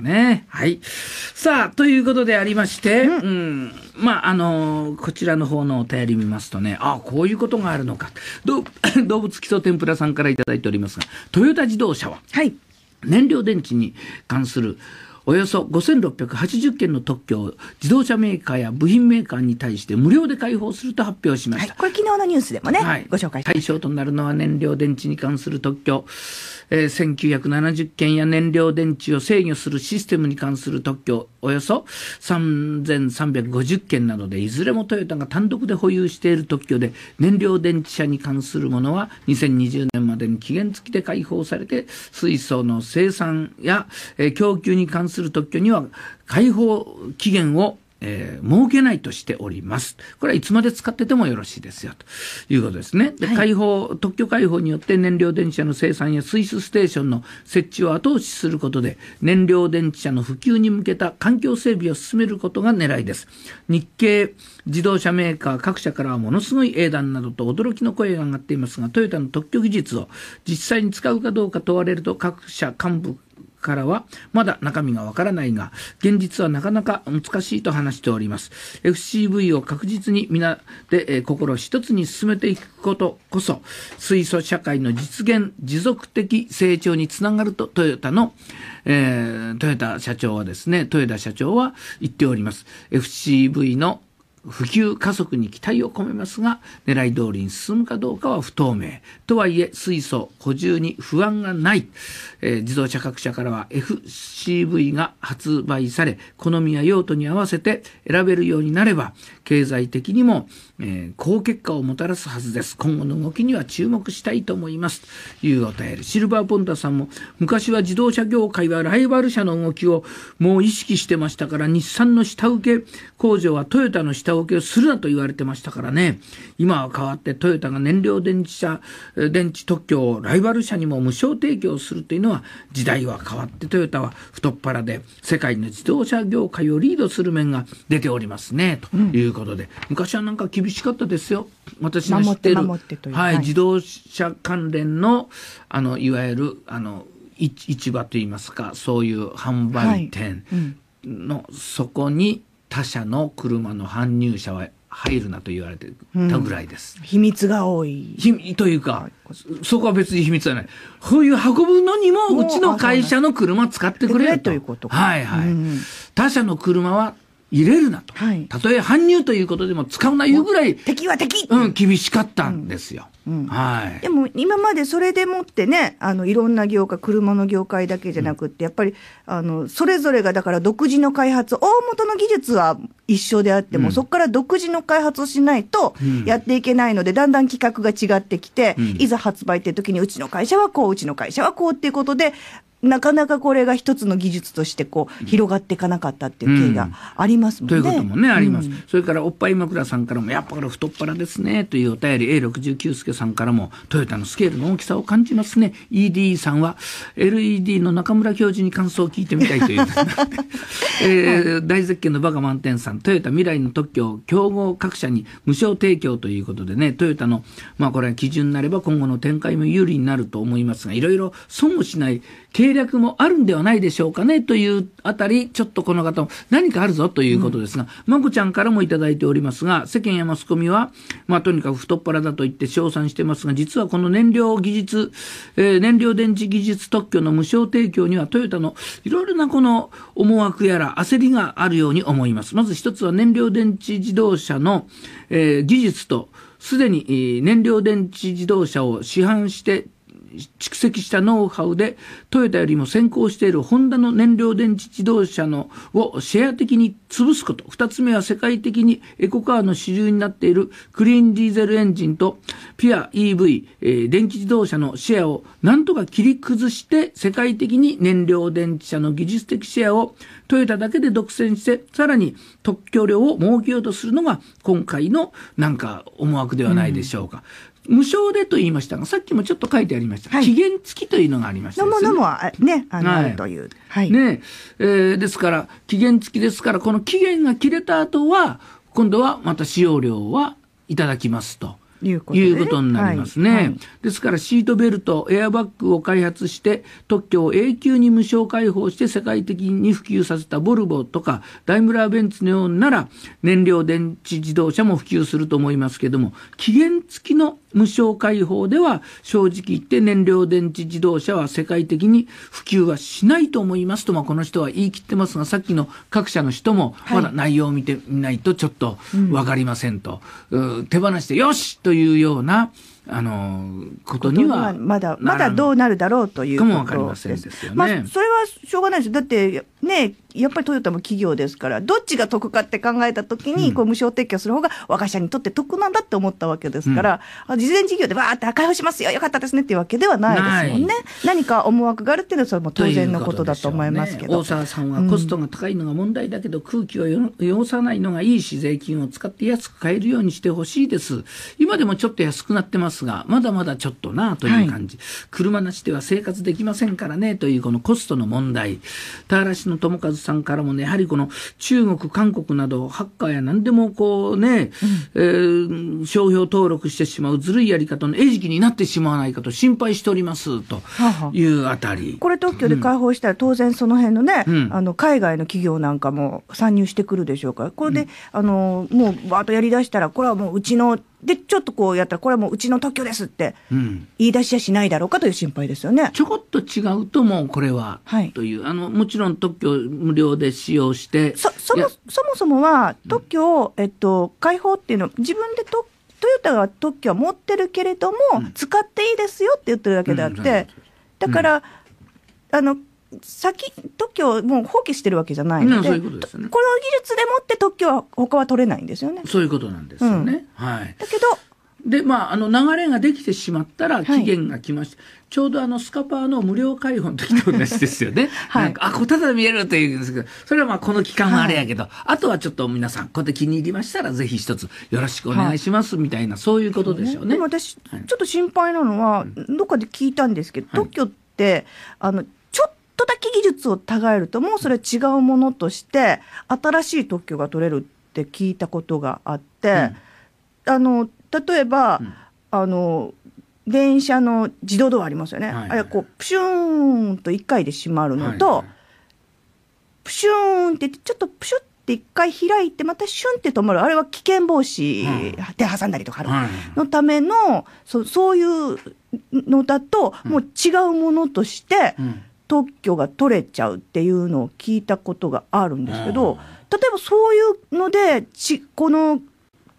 ね。はい。さあ、ということでありまして、うん、うん、まあ、あのー、こちらの方のお便り見ますとね、ああ、こういうことがあるのか。動物基礎天ぷらさんから頂いておりますが、トヨタ自動車は、はい、燃料電池に関するおよそ5680件の特許を自動車メーカーや部品メーカーに対して無料で開放すると発表しました。はい、これ昨日のニュースでもね、はい、ご紹介対象となるのは燃料電池に関する特許、えー、1970件や燃料電池を制御するシステムに関する特許、およそ3350件などでいずれもトヨタが単独で保有している特許で燃料電池車に関するものは2020年までに期限付きで解放されて水素の生産や供給に関する特許には解放期限をえー、設けないとしております。これはいつまで使っててもよろしいですよということですね。で、解放、特許解放によって燃料電池車の生産や水素ステーションの設置を後押しすることで、燃料電池車の普及に向けた環境整備を進めることが狙いです。日系自動車メーカー各社からはものすごい英断などと驚きの声が上がっていますが、トヨタの特許技術を実際に使うかどうか問われると各社幹部からはまだ中身がわからないが現実はなかなか難しいと話しております FCV を確実に皆で、え心一つに進めていくことこそ水素社会の実現持続的成長につながるとトヨタの、えー、トヨタ社長はですね豊田社長は言っております FCV の普及加速に期待を込めますが狙い通りに進むかどうかは不透明とはいえ水素補充に不安がない、えー、自動車各社からは FCV が発売され好みや用途に合わせて選べるようになれば経済的にも、えー、好結果をもたらすはずです今後の動きには注目したいと思いますというお便りシルバーポンタさんも昔は自動車業界はライバル社の動きをもう意識してましたから日産の下請け工場はトヨタの下請け下請けをするなと言われてましたからね、今は変わってトヨタが燃料電池車、電池特許をライバル車にも無償提供するというのは、時代は変わってトヨタは太っ腹で、世界の自動車業界をリードする面が出ておりますね、ということで、うん、昔はなんか厳しかったですよ。私の知ってる。てていはい、自動車関連の、あの、いわゆる、あの、市場といいますかそういう販売店の、はいうん、そこに他社の車の搬入者は入るなと言われてたぐらいです。うん、秘密が多い。ひというか、そこは別に秘密じゃない。そういう運ぶのにも、うちの会社の車使ってくれということはいはい。他社の車は入れるなと、はい、たとえ搬入ということでも使うないうぐらい敵は敵、うん、厳しかったんですよ。うんうん、はい、でも今までそれでもってねあのいろんな業界車の業界だけじゃなくて、やっぱりあのそれぞれがだから独自の開発大元の技術は一緒であっても、そこから独自の開発をしないとやっていけないので、だんだん企画が違ってきて、いざ発売っていう時にうちの会社はこううちの会社はこうっていうことでなかなかこれが一つの技術としてこう広がっていかなかったっていう経緯がありますもんね。うん、ということもねあります、うん、それからおっぱい枕さんからもやっぱこれ太っ腹ですねというお便り A69 助さんからもトヨタのスケールの大きさを感じますね ED さんは LED の中村教授に感想を聞いてみたいという、えー、大絶景のバカ満点さんトヨタ未来の特許を競合各社に無償提供ということでねトヨタのまあこれは基準になれば今後の展開も有利になると思いますがいろいろ損をしない経計略もあるんではないでしょうかねというあたり、ちょっとこの方も何かあるぞということですが、ま、こ、ちゃんからもいただいておりますが、世間やマスコミは、まあ、とにかく太っ腹だと言って称賛してますが、実はこの燃料技術、えー、燃料電池技術特許の無償提供にはトヨタのいろいろなこの思惑やら焦りがあるように思います。まず一つは燃料電池自動車の、えー、技術と、すでに燃料電池自動車を市販して蓄積したノウハウでトヨタよりも先行しているホンダの燃料電池自動車のをシェア的に潰すこと二つ目は世界的にエコカーの主流になっているクリーンディーゼルエンジンとピア EV、えー、電気自動車のシェアをなんとか切り崩して世界的に燃料電池車の技術的シェアをトヨタだけで独占してさらに特許料を設けようとするのが今回のなんか思惑ではないでしょうか。うん無償でと言いましたが、さっきもちょっと書いてありました。はい、期限付きというのがありました、ね。のものもね、あの、はい、という。はい。ねえー、ですから、期限付きですから、この期限が切れた後は、今度はまた使用料はいただきますと。いうこと、になりますね、ですからシートベルト、エアバッグを開発して、特許を永久に無償開放して世界的に普及させたボルボとか、ダイムラーベンツのようなら、燃料電池自動車も普及すると思いますけども、期限付きの無償開放では、正直言って燃料電池自動車は世界的に普及はしないと思いますと、まあ、この人は言い切ってますが、さっきの各社の人も、まだ内容を見てみないとちょっと分かりませんと、はい、手放して、よしとというようなあのことにはまだまだどうなるだろうというかもわかりませんですよね。まあ、それはしょうがないです。だってねやっぱりトヨタも企業ですからどっちが得かって考えたときに、こう無償提供する方が我が社にとって得なんだって思ったわけですから、うん、事前事業でわーって開放しますよよかったですねっていうわけではないですもんね。何か思惑があるっていうのはそれも当然のことだと思いますけど。ね、大沢さんはコストが高いのが問題だけど、うん、空気を要さないのがいいし税金を使って安く買えるようにしてほしいです。今でもちょっと安くなってます。すがまだまだちょっとなという感じ、はい、車なしでは生活できませんからねというこのコストの問題田原市の友和さんからもねやはりこの中国韓国などハッカーや何でもこうね、うん、えー、商標登録してしまうずるいやり方の餌食になってしまわないかと心配しておりますというあたり。ははこれ特許で開放したら当然その辺のね、うん、あの海外の企業なんかも参入してくるでしょうからこれで、うん、あのもうバーッとやりだしたらこれはもううちので、ちょっとこうやったら、これはもううちの特許ですって言い出しやしないだろうかという心配ですよね。うん、ちょこっと違うと、もうこれは、はい、という、あの、もちろん特許無料で使用して。そ、そも、そもそもは特許を、えっと、開放っていうの、自分で特トヨタが特許は持ってるけれども、うん、使っていいですよって言ってるだけであって、だから、あの、先特許をもう放棄してるわけじゃないので、この技術でもって特許は他は取れないんですよね。そういうことなんですよね。うん、はい。だけど。でまあ、あの流れができてしまったら期限が来まして、はい、ちょうどあのスカパーの無料開放の時と同じですよね。はい、なんかあこただ見えるというんですけどそれはまあこの期間はあれやけど、はい、あとはちょっと皆さんこうやって気に入りましたらぜひ一つよろしくお願いしますみたいな、そういうことでしょうね。うねでも私、ちょっと心配なのは、どっかで聞いたんですけど、特許ってあの技術を違えるともうそれ違うものとして新しい特許が取れるって聞いたことがあって、うん、あの例えば、うん、あの電車の自動ドアありますよね、はい、あれこうプシューンと1回で閉まるのと、はい、プシューンってちょっとプシュッって1回開いてまたシュンって止まるあれは危険防止で挟んだりとかのための、そそういうのだともう違うものとして、うん特許が取れちゃうっていうのを聞いたことがあるんですけど、例えばそういうのでちこの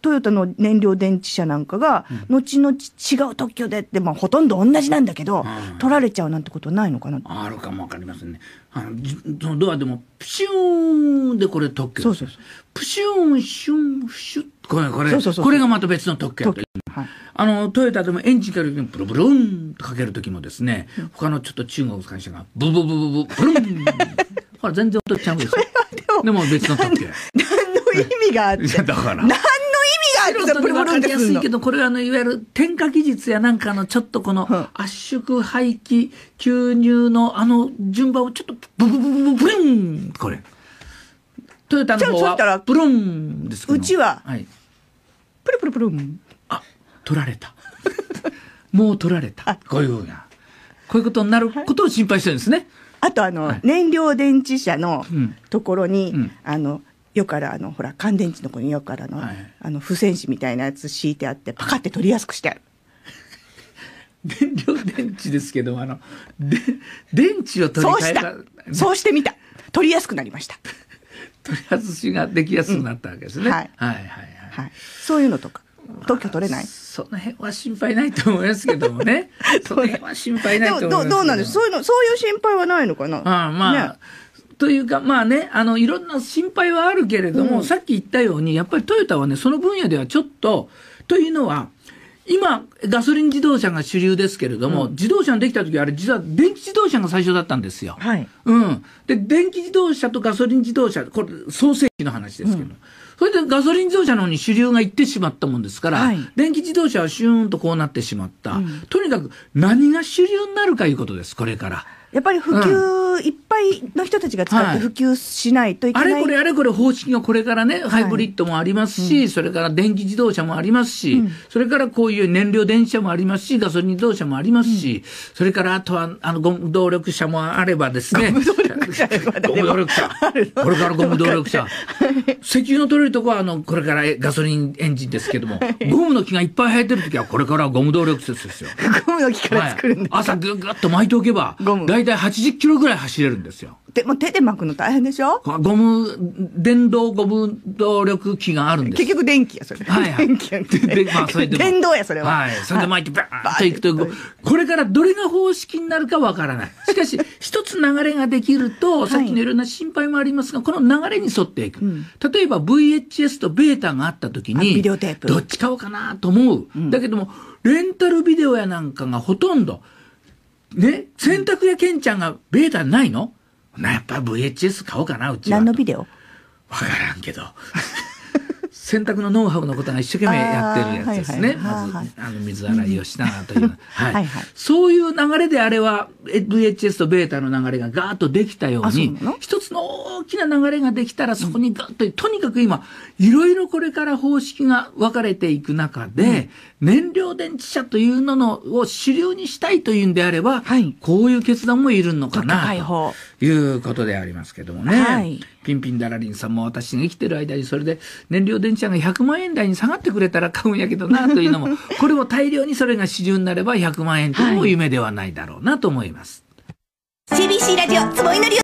トヨタの燃料電池車なんかが、後々違う特許でって、まあ、ほとんど同じなんだけど、取られちゃうなんてことないのかなあるかもわかりませんね。あのそのドアでもプシューンでこれ特許そうそうそうプシューンシュンシュッこれこれこれがまた別の特許やとい、あのトヨタでもエンジンかける時にブルブルンとかけるきもですね、うん、他のちょっと中国の会社がブブブブブブルンほら全然音ちゃうんですよでも別の特許 何の意味があってだから何アイロンと分やすいけど、これはあの、いわゆる添加技術やなんかのちょっとこの圧縮、排気、吸入のあの順番をちょっとブブブブブブンこれ。トヨタの方はブルンですけど。うちは、はい、プルプルプルン。あ、取られた。もう取られた。こういうふうな。こういうことになることを心配してるんですね。あとあの、燃料電池車のところに、うんうん、あの、よからあのほら乾電池のこのよからの,、あの付箋紙みたいなやつ敷いてあってパカって取りやすくしてある。電力電池ですけどあので電池を取りそうしたそうしてみた取りやすくなりました取り外しができやすくなったわけですね、うんはい、はいはいはいはい、そういうのとか特許取れない、まあ、その辺は心配ないと思いますけどもね その辺は心配ないと思いますどどうなんですそういうのそういう心配はないのかなああまあ、ねというか、まあね、あのいろんな心配はあるけれども、うん、さっき言ったように、やっぱりトヨタはね、その分野ではちょっと、というのは、今、ガソリン自動車が主流ですけれども、うん、自動車ができた時あれ、実は電気自動車が最初だったんですよ、はい、うん。で、電気自動車とガソリン自動車、これ、創世紀の話ですけど、うん、それでガソリン自動車の方に主流がいってしまったもんですから、はい、電気自動車はシューンとこうなってしまった、うん、とにかく何が主流になるかいうことです、これから。やっぱり普及いっぱいの人たちが使って普及しないといけない、はい、あれこれあれこれ方式がこれからね、ハイブリッドもありますし、はいうん、それから電気自動車もありますし、うん、それからこういう燃料電車もありますし、ガソリン自動車もありますし、うん、それからあとはあのゴム動力車もあればですね、ゴム動力車、ゴム動力車、これからゴム動力車、石油の取れるとこはあのこれからガソリンエンジンですけども、はい、ゴムの木がいっぱい生えてるときは、これからゴム動力車ですよ。ゴムの木から作るんです、はい、朝ぐっと巻いておけば、大体80キロぐらい走れるんですよ。でも手で巻くの大変でしょゴム、電動ゴム動力機があるんです。結局電気や、それ。はい、はい。電気や、ね。で、まあ、それで。電動や、それは。はい。それで巻いて、バーンといくと、これからどれが方式になるかわからない。しかし、一つ流れができると、さっきのいろんな心配もありますが、この流れに沿っていく。例えば VHS とベータがあった時に、ビデオテープ。どっち買おうかなと思う。だけども、レンタルビデオやなんかがほとんど、ね、洗濯屋ケンちゃんがベータないのなやっぱ VHS 買おうかな、うちは。何のビデオわからんけど。洗濯のノウハウのことが一生懸命やってるやつですね。まず、あの、水洗いをしなという。はい。そういう流れであれは、VHS とベータの流れがガーッとできたように、一つの大きな流れができたら、そこにガッと、とにかく今、いろいろこれから方式が分かれていく中で、燃料電池車というののを主流にしたいというんであれば、こういう決断もいるのかな、ということでありますけどもね。ピンピンダラリンさんも私が生きてる間に、それで燃料電池ちゃんが100万円台に下がってくれたら買うんやけどなというのも、これも大量にそれが主流になれば100万円というのも夢ではないだろうなと思います。はい、CBC ラジオ坪井の